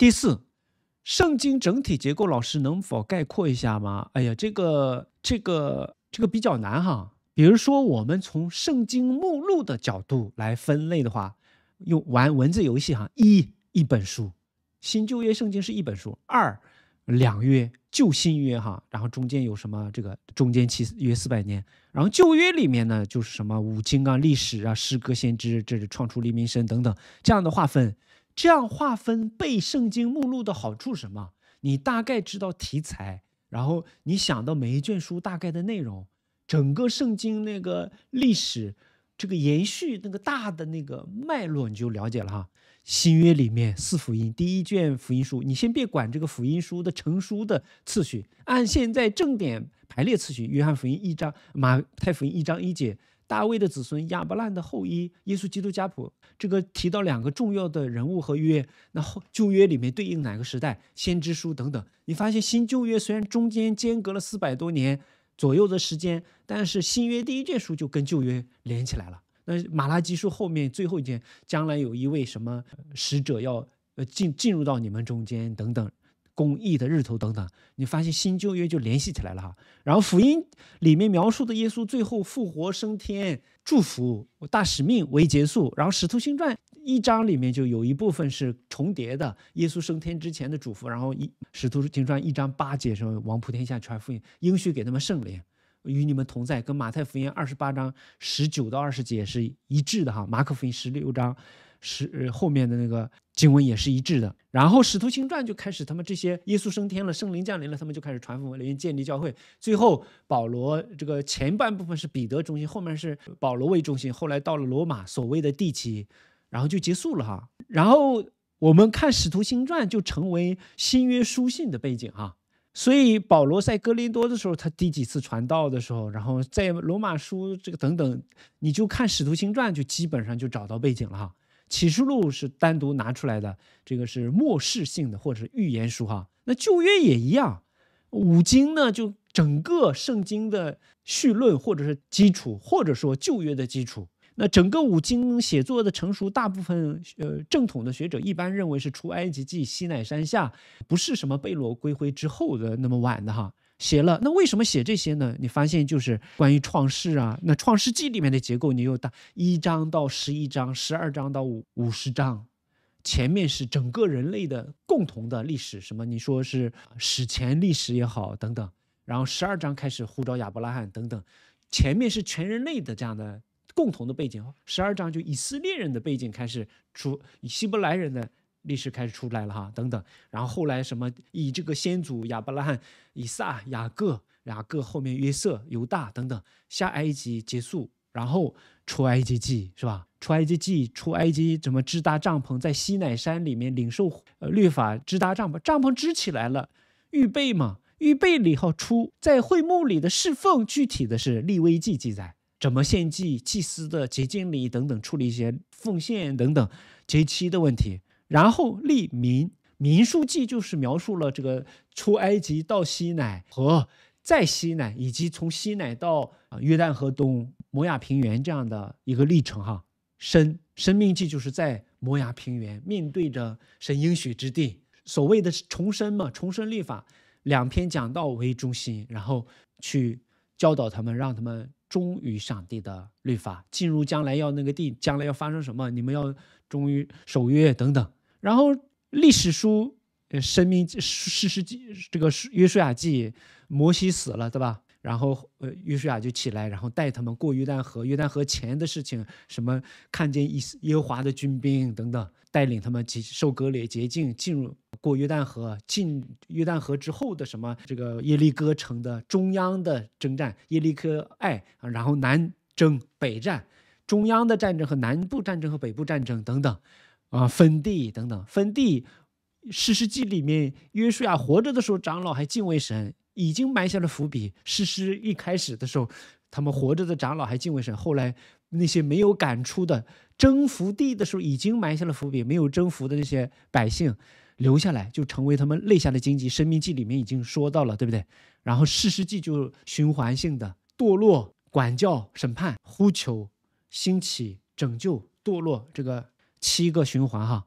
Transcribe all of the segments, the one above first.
第四，圣经整体结构，老师能否概括一下吗？哎呀，这个这个这个比较难哈。比如说，我们从圣经目录的角度来分类的话，用玩文字游戏哈。一，一本书，《新旧约圣经》是一本书。二，两约，旧新约哈。然后中间有什么？这个中间期约四百年。然后旧约里面呢，就是什么五经啊、历史啊、诗歌、先知，这是创出黎明神等等这样的划分。这样划分背圣经目录的好处是什么？你大概知道题材，然后你想到每一卷书大概的内容，整个圣经那个历史这个延续那个大的那个脉络你就了解了哈。新约里面四福音，第一卷福音书，你先别管这个福音书的成书的次序，按现在正典排列次序，约翰福音一章，马太福音一章一节。大卫的子孙亚伯兰的后裔，耶稣基督家谱，这个提到两个重要的人物和约，那后旧约里面对应哪个时代？先知书等等，你发现新旧约虽然中间间隔了四百多年左右的时间，但是新约第一卷书就跟旧约连起来了。那马拉基书后面最后一件，将来有一位什么使者要呃进进入到你们中间等等。公益的日头等等，你发现新旧约就联系起来了哈。然后福音里面描述的耶稣最后复活升天，祝福大使命为结束。然后使徒行传一章里面就有一部分是重叠的，耶稣升天之前的祝福。然后一使徒行传一章八节说：“王普天下传福音，应许给他们圣灵，与你们同在。”跟马太福音二十八章十九到二十节是一致的哈。马可福音十六章。是后面的那个经文也是一致的，然后《使徒行传》就开始，他们这些耶稣升天了，圣灵降临了，他们就开始传福音，建立教会。最后保罗这个前半部分是彼得中心，后面是保罗为中心。后来到了罗马，所谓的地基，然后就结束了哈。然后我们看《使徒行传》，就成为新约书信的背景哈。所以保罗在哥林多的时候，他第几次传道的时候，然后在罗马书这个等等，你就看《使徒行传》，就基本上就找到背景了哈。启示录是单独拿出来的，这个是末世性的，或者是预言书哈。那旧约也一样，五经呢就整个圣经的序论，或者是基础，或者说旧约的基础。那整个五经写作的成熟，大部分呃，正统的学者一般认为是出埃及记西奈山下，不是什么贝罗归回之后的那么晚的哈。写了，那为什么写这些呢？你发现就是关于创世啊，那《创世纪》里面的结构，你有大一章到十一章、十二章到五五十章，前面是整个人类的共同的历史，什么你说是史前历史也好等等，然后十二章开始呼召亚伯拉罕等等，前面是全人类的这样的共同的背景，十二章就以色列人的背景开始，出以希伯来人呢。历史开始出来了哈，等等，然后后来什么以这个先祖亚伯拉罕、以撒、雅各、雅各后面约瑟、犹大等等下埃及结束，然后出埃及记是吧？出埃及记出埃及怎么支搭帐篷在西奈山里面领受呃律法？支搭帐篷帐篷支起来了，预备嘛？预备以后出在会幕里的侍奉，具体的是立威记记载怎么献祭、祭司的洁净礼等等，处理一些奉献等等节期的问题。然后立民民书记就是描述了这个出埃及到西奈和再西奈，以及从西奈到约旦河东摩亚平原这样的一个历程哈。生生命记就是在摩亚平原面对着神应许之地，所谓的重生嘛，重生律法两篇讲道为中心，然后去教导他们，让他们忠于上帝的律法，进入将来要那个地，将来要发生什么，你们要忠于守约等等。然后历史书，呃，生命史书记这个约书亚记，摩西死了，对吧？然后呃，约书亚就起来，然后带他们过约旦河。约旦河前的事情，什么看见耶耶和华的军兵等等，带领他们去受割礼、洁净，进入过约旦河。进约旦河之后的什么这个耶利哥城的中央的征战，耶利哥爱然后南征北战，中央的战争和南部战争和北部战争等等。啊，分地等等，分地，史诗记里面，约书亚活着的时候，长老还敬畏神，已经埋下了伏笔。史诗一开始的时候，他们活着的长老还敬畏神，后来那些没有赶出的征服地的时候，已经埋下了伏笔。没有征服的那些百姓留下来，就成为他们泪下的经济。生命记里面已经说到了，对不对？然后史诗记就循环性的堕落、管教、审判、呼求、兴起、拯救、堕落，这个。七个循环哈，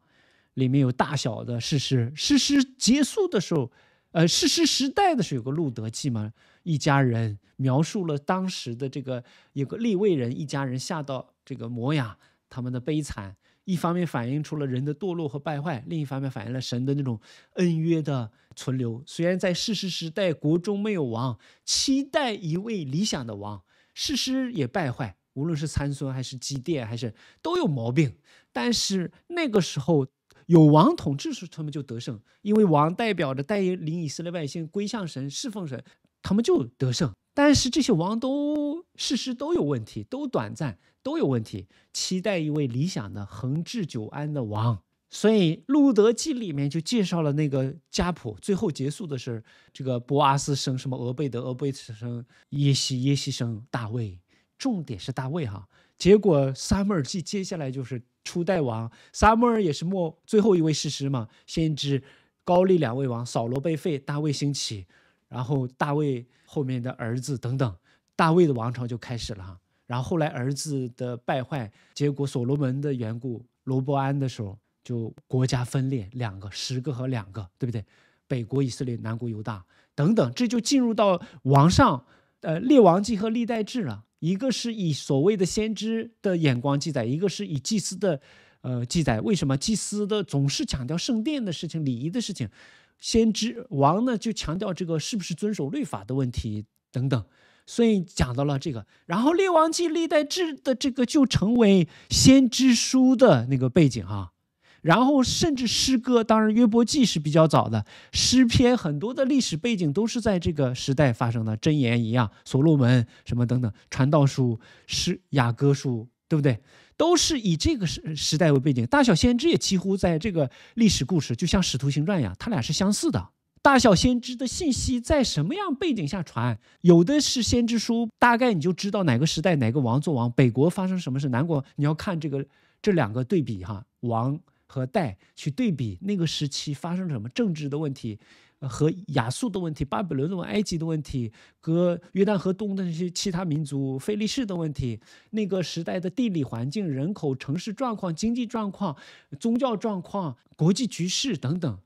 里面有大小的事实，事实结束的时候，呃，事实时代的时候有个路德记嘛，一家人描述了当时的这个有个立位人一家人下到这个摩崖，他们的悲惨，一方面反映出了人的堕落和败坏，另一方面反映了神的那种恩约的存留。虽然在世实时代国中没有王，期待一位理想的王，事实也败坏。无论是参孙还是祭奠，还是都有毛病，但是那个时候有王统治时，他们就得胜，因为王代表着带领以色列百姓归向神、侍奉神，他们就得胜。但是这些王都事实都有问题，都短暂都有问题。期待一位理想的、恒治久安的王。所以《路德记》里面就介绍了那个家谱，最后结束的是这个博阿斯生什么俄贝德，俄贝德生耶西，耶西生大卫。重点是大卫哈，结果撒母耳继接下来就是初代王，撒母耳也是末最后一位士师嘛，先知高丽两位王扫罗被废，大卫兴起，然后大卫后面的儿子等等，大卫的王朝就开始了哈，然后后来儿子的败坏，结果所罗门的缘故，罗伯安的时候就国家分裂两个十个和两个，对不对？北国以色列，南国犹大等等，这就进入到王上。呃，《列王记》和《历代志》了，一个是以所谓的先知的眼光记载，一个是以祭司的，呃，记载。为什么祭司的总是强调圣殿的事情、礼仪的事情，先知王呢就强调这个是不是遵守律法的问题等等。所以讲到了这个，然后《列王记》《历代志》的这个就成为先知书的那个背景哈。然后甚至诗歌，当然约伯记是比较早的诗篇，很多的历史背景都是在这个时代发生的。箴言一样，所罗门什么等等，传道书、诗、雅歌书，对不对？都是以这个时时代为背景。大小先知也几乎在这个历史故事，就像《使徒行传》一样，它俩是相似的。大小先知的信息在什么样背景下传？有的是先知书，大概你就知道哪个时代哪个王做王，北国发生什么事，南国你要看这个这两个对比哈，王。和代去对比那个时期发生了什么政治的问题，和亚述的问题、巴比伦、和埃及的问题，和约旦河东的那些其他民族、腓利士的问题，那个时代的地理环境、人口、城市状况、经济状况、宗教状况、国际局势等等，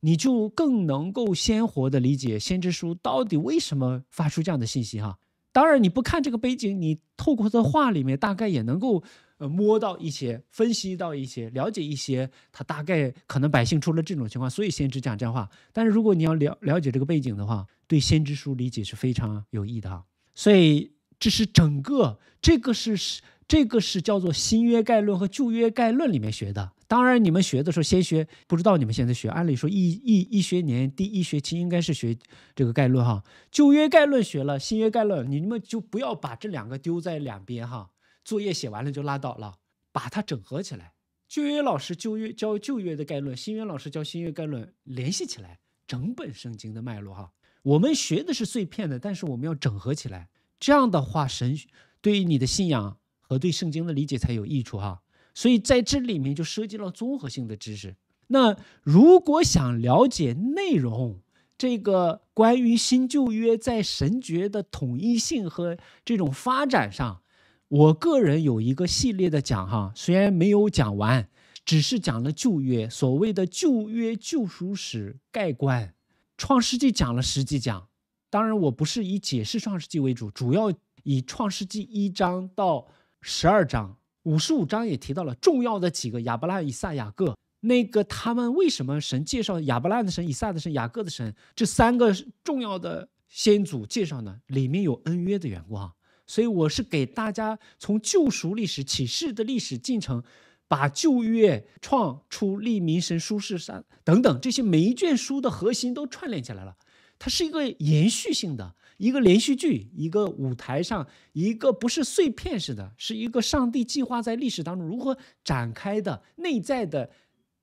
你就更能够鲜活的理解先知书到底为什么发出这样的信息哈。当然，你不看这个背景，你透过他话里面，大概也能够呃摸到一些、分析到一些、了解一些。他大概可能百姓出了这种情况，所以先知讲这样话。但是如果你要了了解这个背景的话，对先知书理解是非常有益的哈。所以这是整个这个是是这个是叫做新约概论和旧约概论里面学的。当然，你们学的时候先学，不知道你们现在学。按理说，一一一学年第一学期应该是学这个概论哈，旧约概论学了，新约概论，你们就不要把这两个丢在两边哈。作业写完了就拉倒了，把它整合起来。旧约老师旧约教旧约的概论，新约老师教新约概论，联系起来，整本圣经的脉络哈。我们学的是碎片的，但是我们要整合起来。这样的话，神对于你的信仰和对圣经的理解才有益处哈。所以在这里面就涉及了综合性的知识。那如果想了解内容，这个关于新旧约在神学的统一性和这种发展上，我个人有一个系列的讲哈，虽然没有讲完，只是讲了旧约，所谓的旧约救赎史概观，创世纪讲了十几讲。当然，我不是以解释创世纪为主，主要以创世纪一章到十二章。五十五章也提到了重要的几个亚伯拉、以撒、雅各。那个他们为什么神介绍亚伯拉的神、以撒的神、雅各的神这三个重要的先祖介绍呢？里面有恩约的缘故啊。所以我是给大家从救赎历史启示的历史进程，把旧约创出立民神舒适上等等这些每一卷书的核心都串联起来了。它是一个延续性的，一个连续剧，一个舞台上，一个不是碎片式的是一个上帝计划在历史当中如何展开的内在的，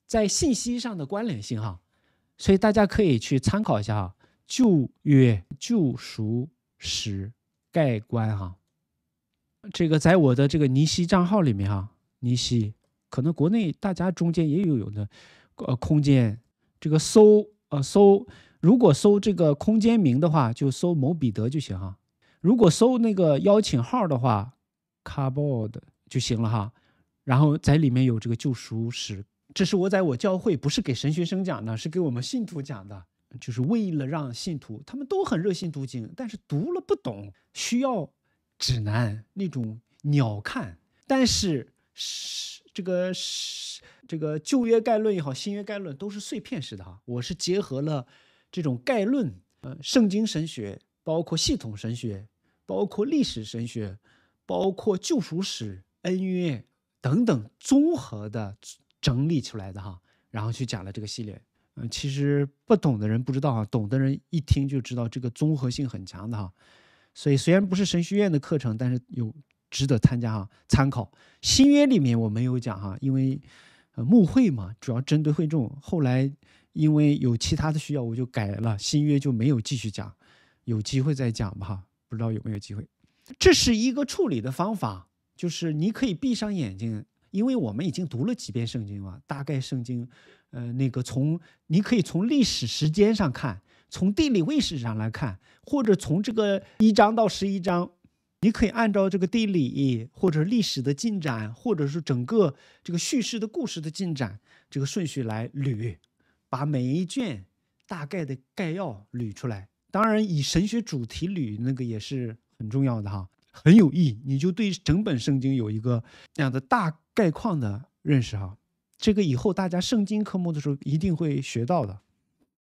在信息上的关联性哈，所以大家可以去参考一下哈，旧约救赎史概观哈，这个在我的这个尼西账号里面哈，尼西可能国内大家中间也有有的，呃，空间这个搜呃搜。如果搜这个空间名的话，就搜“某彼得”就行哈。如果搜那个邀请号的话，“cardboard” 就行了哈。然后在里面有这个救赎史，这是我在我教会不是给神学生讲的，是给我们信徒讲的，就是为了让信徒他们都很热心读经，但是读了不懂，需要指南那种鸟看。但是，是这个是这个旧约概论也好，新约概论都是碎片式的哈。我是结合了。这种概论，呃，圣经神学包括系统神学，包括历史神学，包括救赎史、恩约等等综合的整理出来的哈，然后去讲了这个系列。嗯，其实不懂的人不知道啊，懂的人一听就知道这个综合性很强的哈。所以虽然不是神学院的课程，但是有值得参加哈，参考新约里面我没有讲哈，因为呃穆会嘛，主要针对会众，后来。因为有其他的需要，我就改了新约就没有继续讲，有机会再讲吧，不知道有没有机会。这是一个处理的方法，就是你可以闭上眼睛，因为我们已经读了几遍圣经了，大概圣经，呃，那个从你可以从历史时间上看，从地理位置上来看，或者从这个一章到十一章，你可以按照这个地理或者历史的进展，或者是整个这个叙事的故事的进展这个顺序来捋。把每一卷大概的概要捋出来，当然以神学主题捋那个也是很重要的哈，很有意义。你就对整本圣经有一个那样的大概况的认识哈，这个以后大家圣经科目的时候一定会学到的。